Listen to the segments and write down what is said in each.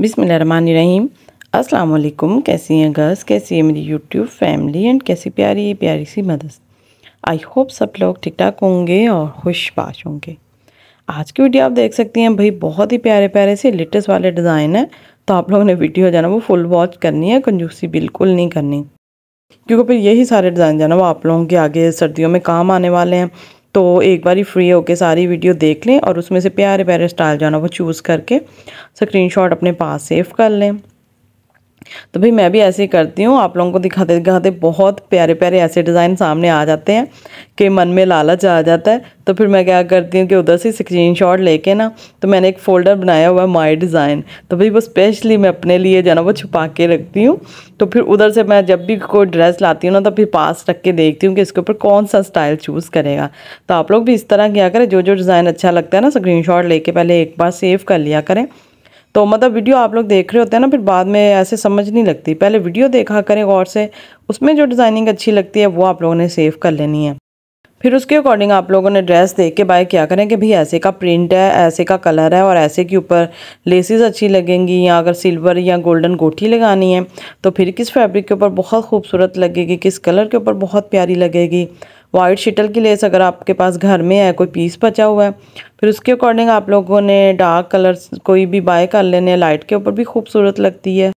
बिसमीम अस्सलाम कैसी हैं गर्ल्स कैसी है मेरी यूट्यूब फैमिली एंड कैसी प्यारी है प्यारी सी मदर्स आई होप सब लोग ठीक ठाक होंगे और खुश पाश होंगे आज की वीडियो आप देख सकती हैं भाई बहुत ही प्यारे प्यारे से लेटेस्ट वाले डिज़ाइन है तो आप लोगों ने वीडियो जाना वो फुल वॉच करनी है कंजूसी बिल्कुल नहीं करनी क्योंकि फिर यही सारे डिज़ाइन जाना वो आप लोगों के आगे सर्दियों में काम आने वाले हैं तो एक बार फ्री होके सारी वीडियो देख लें और उसमें से प्यारे प्यारे स्टाइल जो है ना वो चूज़ करके स्क्रीनशॉट अपने पास सेव कर लें तो भाई मैं भी ऐसे ही करती हूँ आप लोगों को दिखाते दिखाते बहुत प्यारे प्यारे ऐसे डिज़ाइन सामने आ जाते हैं कि मन में लालच आ जाता है तो फिर मैं क्या करती हूँ कि उधर से स्क्रीन शॉट लेके ना तो मैंने एक फ़ोल्डर बनाया हुआ है माई डिज़ाइन तो भाई वो स्पेशली मैं अपने लिए जो ना वो छुपा के रखती हूँ तो फिर उधर से मैं जब भी कोई ड्रेस लाती हूँ ना तो फिर पास रख के देखती हूँ कि इसके ऊपर कौन सा स्टाइल चूज़ करेगा तो आप लोग भी इस तरह क्या करें जो जो डिज़ाइन अच्छा लगता है ना स्क्रीन लेके पहले एक बार सेव कर लिया करें तो मतलब वीडियो आप लोग देख रहे होते हैं ना फिर बाद में ऐसे समझ नहीं लगती पहले वीडियो देखा करें गौर से उसमें जो डिज़ाइनिंग अच्छी लगती है वो आप लोगों ने सेव कर लेनी है फिर उसके अकॉर्डिंग आप लोगों ने ड्रेस देख के बाय क्या करें कि भाई ऐसे का प्रिंट है ऐसे का कलर है और ऐसे के ऊपर लेसेस अच्छी लगेंगी या अगर सिल्वर या गोल्डन गोठी लगानी है तो फिर किस फैब्रिक के ऊपर बहुत खूबसूरत लगेगी किस कलर के ऊपर बहुत प्यारी लगेगी वाइट शीटल की लेस अगर आपके पास घर में है कोई पीस बचा हुआ है फिर उसके अकॉर्डिंग आप लोगों ने डार्क कलर कोई भी बाय कर लेने लाइट के ऊपर भी खूबसूरत लगती है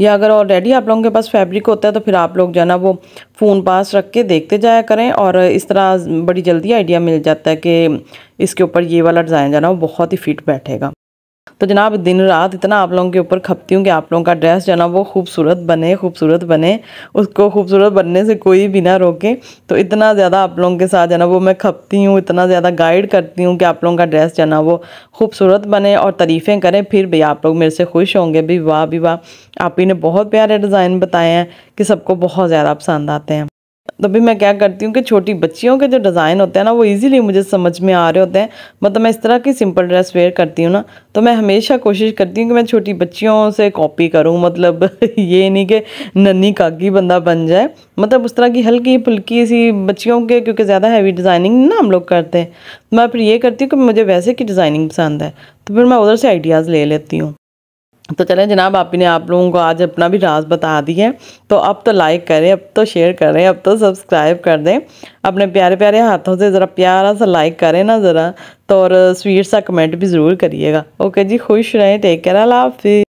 या अगर ऑलरेडी आप लोगों के पास फैब्रिक होता है तो फिर आप लोग जो है ना वो फ़ोन पास रख के देखते जाया करें और इस तरह बड़ी जल्दी आइडिया मिल जाता है कि इसके ऊपर ये वाला डिज़ाइन जो है ना वो बहुत ही फिट बैठेगा तो जनाब दिन रात इतना आप लोगों के ऊपर खपती हूँ कि आप लोगों का ड्रेस जो ना वो खूबसूरत बने खूबसूरत बने उसको खूबसूरत बनने से कोई भी ना रोके तो इतना ज़्यादा आप लोगों के साथ जो ना वो मैं खपती हूँ इतना ज़्यादा गाइड करती हूँ कि आप लोगों का ड्रेस जो ना वो खूबसूरत बने और तारीफ़ें करें फिर भी आप लोग मेरे से खुश होंगे भी वाह भी वाह आप ही ने बहुत प्यारे डिज़ाइन बताए हैं कि सबको बहुत ज़्यादा पसंद आते हैं तो अभी मैं क्या करती हूँ कि छोटी बच्चियों के जो डिज़ाइन होते हैं ना वो इजीली मुझे समझ में आ रहे होते हैं मतलब मैं इस तरह की सिंपल ड्रेस वेयर करती हूँ ना तो मैं हमेशा कोशिश करती हूँ कि मैं छोटी बच्चियों से कॉपी करूँ मतलब ये नहीं कि नन्ही काकी बंदा बन जाए मतलब उस तरह की हल्की फुल्की सी बच्चियों के क्योंकि ज़्यादा हैवी डिज़ाइनिंग ना हम लोग करते हैं तो मैं फिर ये करती हूँ कि मुझे वैसे की डिज़ाइनिंग पसंद है तो फिर मैं उधर से आइडियाज़ ले लेती हूँ तो चलें जनाब आप ने आप लोगों को आज अपना भी राज बता दी है तो अब तो लाइक करें अब तो शेयर करें अब तो सब्सक्राइब कर दें अपने प्यारे प्यारे हाथों से ज़रा प्यारा सा लाइक करें ना ज़रा तो और स्वीट सा कमेंट भी ज़रूर करिएगा ओके जी खुश रहें टेक केयर अल्लाह हाफि